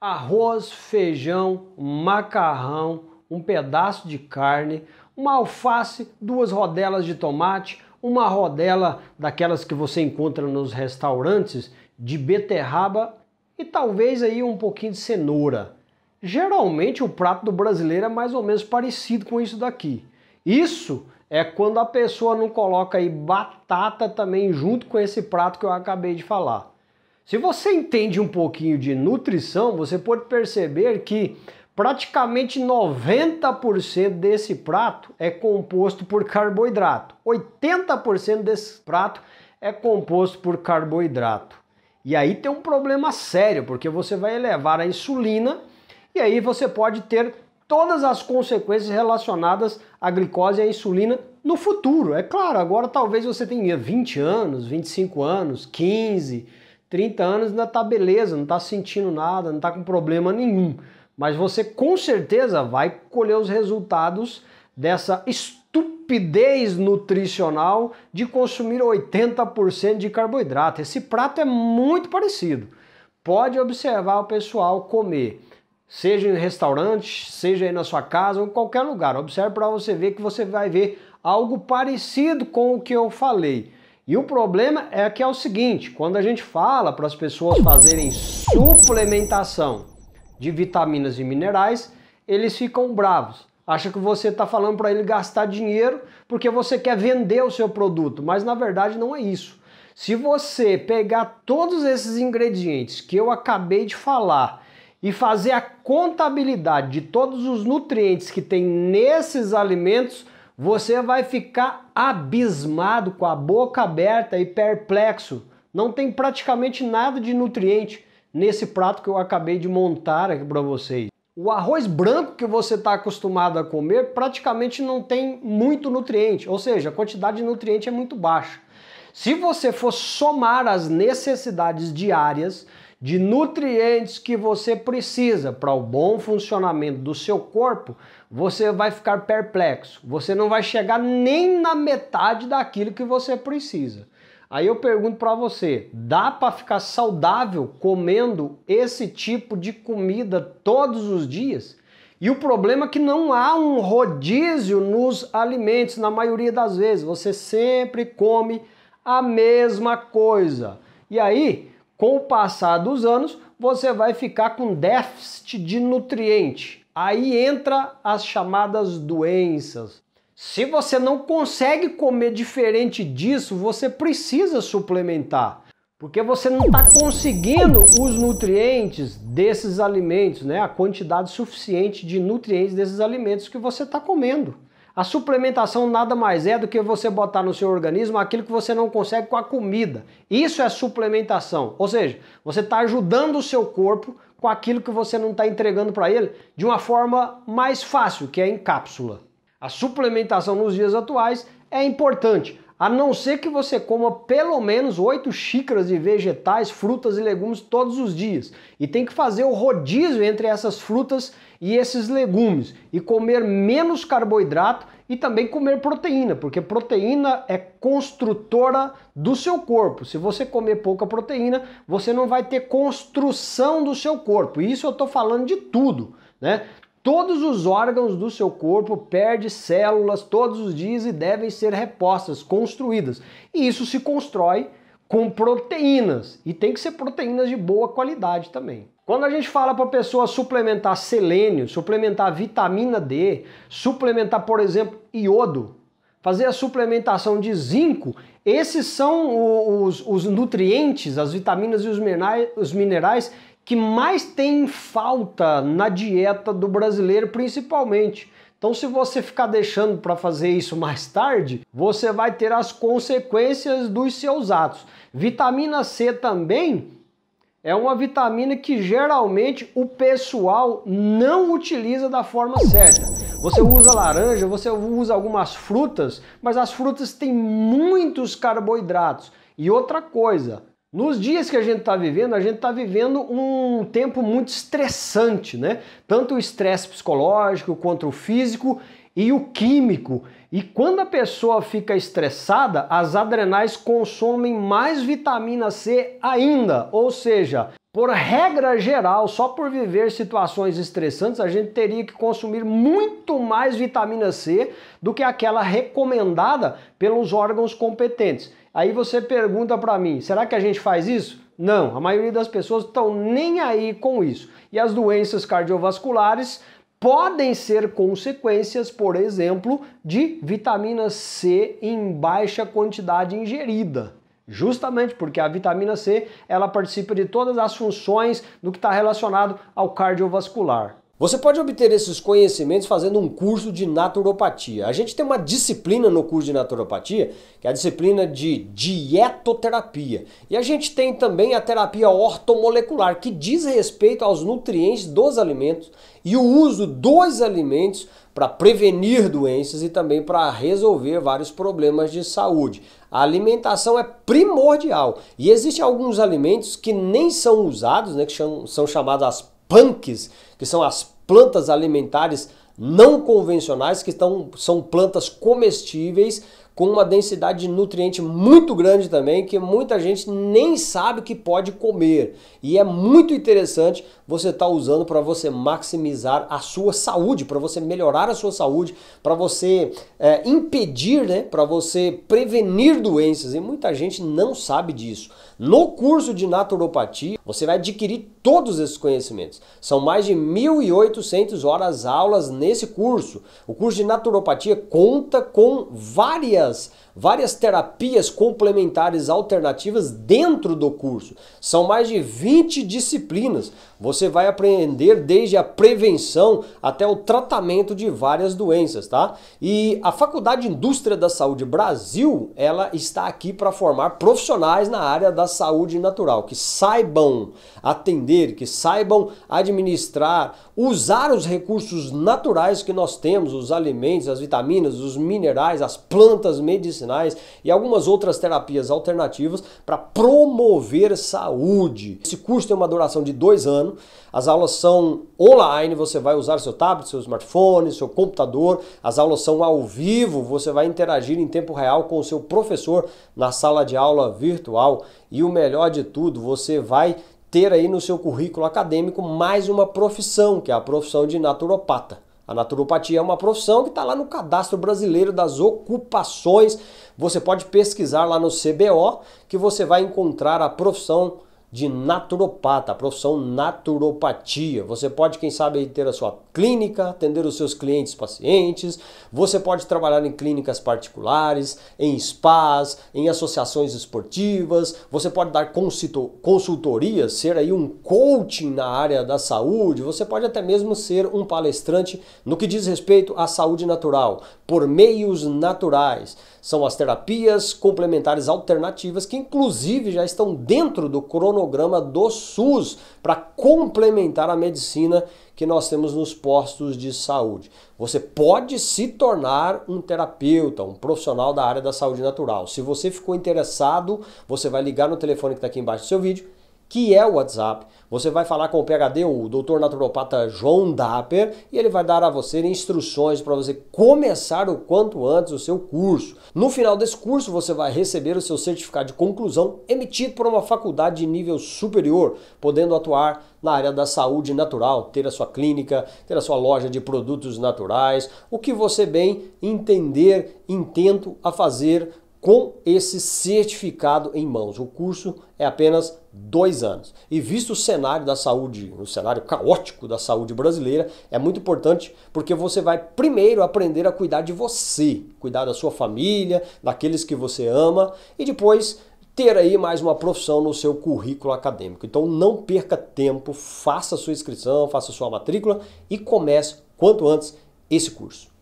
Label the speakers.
Speaker 1: arroz, feijão, macarrão, um pedaço de carne, uma alface, duas rodelas de tomate, uma rodela daquelas que você encontra nos restaurantes de beterraba e talvez aí um pouquinho de cenoura. Geralmente o prato do brasileiro é mais ou menos parecido com isso daqui. Isso é quando a pessoa não coloca aí batata também junto com esse prato que eu acabei de falar. Se você entende um pouquinho de nutrição, você pode perceber que praticamente 90% desse prato é composto por carboidrato. 80% desse prato é composto por carboidrato. E aí tem um problema sério, porque você vai elevar a insulina e aí você pode ter todas as consequências relacionadas à glicose e à insulina no futuro. É claro, agora talvez você tenha 20 anos, 25 anos, 15 30 anos ainda tá beleza, não tá sentindo nada, não tá com problema nenhum. Mas você com certeza vai colher os resultados dessa estupidez nutricional de consumir 80% de carboidrato. Esse prato é muito parecido. Pode observar o pessoal comer, seja em restaurante, seja aí na sua casa ou em qualquer lugar. Observe para você ver que você vai ver algo parecido com o que eu falei e o problema é que é o seguinte, quando a gente fala para as pessoas fazerem suplementação de vitaminas e minerais, eles ficam bravos. Acha que você está falando para ele gastar dinheiro porque você quer vender o seu produto, mas na verdade não é isso. Se você pegar todos esses ingredientes que eu acabei de falar e fazer a contabilidade de todos os nutrientes que tem nesses alimentos, você vai ficar abismado com a boca aberta e perplexo. Não tem praticamente nada de nutriente nesse prato que eu acabei de montar aqui para vocês. O arroz branco que você está acostumado a comer praticamente não tem muito nutriente, ou seja, a quantidade de nutriente é muito baixa. Se você for somar as necessidades diárias de nutrientes que você precisa para o bom funcionamento do seu corpo, você vai ficar perplexo. Você não vai chegar nem na metade daquilo que você precisa. Aí eu pergunto para você, dá para ficar saudável comendo esse tipo de comida todos os dias? E o problema é que não há um rodízio nos alimentos, na maioria das vezes. Você sempre come a mesma coisa. E aí, com o passar dos anos, você vai ficar com déficit de nutriente. Aí entra as chamadas doenças. Se você não consegue comer diferente disso, você precisa suplementar, porque você não está conseguindo os nutrientes desses alimentos, né? A quantidade suficiente de nutrientes desses alimentos que você está comendo. A suplementação nada mais é do que você botar no seu organismo aquilo que você não consegue com a comida. Isso é suplementação. Ou seja, você está ajudando o seu corpo com aquilo que você não está entregando para ele de uma forma mais fácil, que é em cápsula. A suplementação nos dias atuais é importante a não ser que você coma pelo menos 8 xícaras de vegetais, frutas e legumes todos os dias. E tem que fazer o rodízio entre essas frutas e esses legumes e comer menos carboidrato e também comer proteína, porque proteína é construtora do seu corpo. Se você comer pouca proteína, você não vai ter construção do seu corpo. E isso eu estou falando de tudo, né? Todos os órgãos do seu corpo perdem células todos os dias e devem ser repostas, construídas. E isso se constrói com proteínas e tem que ser proteínas de boa qualidade também. Quando a gente fala para a pessoa suplementar selênio, suplementar vitamina D, suplementar, por exemplo, iodo, fazer a suplementação de zinco, esses são os, os nutrientes, as vitaminas e os minerais, os minerais que mais tem falta na dieta do brasileiro, principalmente. Então, se você ficar deixando para fazer isso mais tarde, você vai ter as consequências dos seus atos. Vitamina C também é uma vitamina que geralmente o pessoal não utiliza da forma certa. Você usa laranja, você usa algumas frutas, mas as frutas têm muitos carboidratos. E outra coisa, nos dias que a gente está vivendo, a gente está vivendo um tempo muito estressante, né? Tanto o estresse psicológico quanto o físico e o químico. E quando a pessoa fica estressada, as adrenais consomem mais vitamina C ainda. Ou seja, por regra geral, só por viver situações estressantes, a gente teria que consumir muito mais vitamina C do que aquela recomendada pelos órgãos competentes. Aí você pergunta para mim, será que a gente faz isso? Não, a maioria das pessoas estão nem aí com isso. E as doenças cardiovasculares podem ser consequências, por exemplo, de vitamina C em baixa quantidade ingerida. Justamente porque a vitamina C ela participa de todas as funções do que está relacionado ao cardiovascular. Você pode obter esses conhecimentos fazendo um curso de naturopatia. A gente tem uma disciplina no curso de naturopatia, que é a disciplina de dietoterapia. E a gente tem também a terapia ortomolecular, que diz respeito aos nutrientes dos alimentos e o uso dos alimentos para prevenir doenças e também para resolver vários problemas de saúde. A alimentação é primordial e existem alguns alimentos que nem são usados, né, que são chamadas as punks, que são as plantas alimentares não convencionais, que estão, são plantas comestíveis com uma densidade de nutriente muito grande também, que muita gente nem sabe que pode comer. E é muito interessante você estar tá usando para você maximizar a sua saúde, para você melhorar a sua saúde, para você é, impedir, né, para você prevenir doenças. E muita gente não sabe disso. No curso de naturopatia, você vai adquirir todos esses conhecimentos. São mais de 1.800 horas aulas nesse curso. O curso de naturopatia conta com várias us várias terapias complementares alternativas dentro do curso. São mais de 20 disciplinas. Você vai aprender desde a prevenção até o tratamento de várias doenças, tá? E a Faculdade Indústria da Saúde Brasil, ela está aqui para formar profissionais na área da saúde natural, que saibam atender, que saibam administrar, usar os recursos naturais que nós temos, os alimentos, as vitaminas, os minerais, as plantas medicinais medicinais e algumas outras terapias alternativas para promover saúde. Esse curso tem uma duração de dois anos, as aulas são online, você vai usar seu tablet, seu smartphone, seu computador, as aulas são ao vivo, você vai interagir em tempo real com o seu professor na sala de aula virtual e o melhor de tudo, você vai ter aí no seu currículo acadêmico mais uma profissão, que é a profissão de naturopata. A naturopatia é uma profissão que está lá no cadastro brasileiro das ocupações. Você pode pesquisar lá no CBO que você vai encontrar a profissão de naturopata, a profissão naturopatia. Você pode, quem sabe, ter a sua clínica, atender os seus clientes pacientes, você pode trabalhar em clínicas particulares, em spas, em associações esportivas, você pode dar consultorias, ser aí um coaching na área da saúde, você pode até mesmo ser um palestrante no que diz respeito à saúde natural, por meios naturais. São as terapias complementares alternativas que inclusive já estão dentro do cronograma programa do SUS para complementar a medicina que nós temos nos postos de saúde. Você pode se tornar um terapeuta, um profissional da área da saúde natural. Se você ficou interessado, você vai ligar no telefone que está aqui embaixo do seu vídeo que é o WhatsApp. Você vai falar com o PHD, o doutor naturopata João Dapper, e ele vai dar a você instruções para você começar o quanto antes o seu curso. No final desse curso, você vai receber o seu certificado de conclusão emitido por uma faculdade de nível superior, podendo atuar na área da saúde natural, ter a sua clínica, ter a sua loja de produtos naturais, o que você bem entender, intento a fazer com esse certificado em mãos. O curso é apenas dois anos. E visto o cenário da saúde, o cenário caótico da saúde brasileira, é muito importante porque você vai primeiro aprender a cuidar de você, cuidar da sua família, daqueles que você ama e depois ter aí mais uma profissão no seu currículo acadêmico. Então não perca tempo, faça sua inscrição, faça sua matrícula e comece quanto antes esse curso.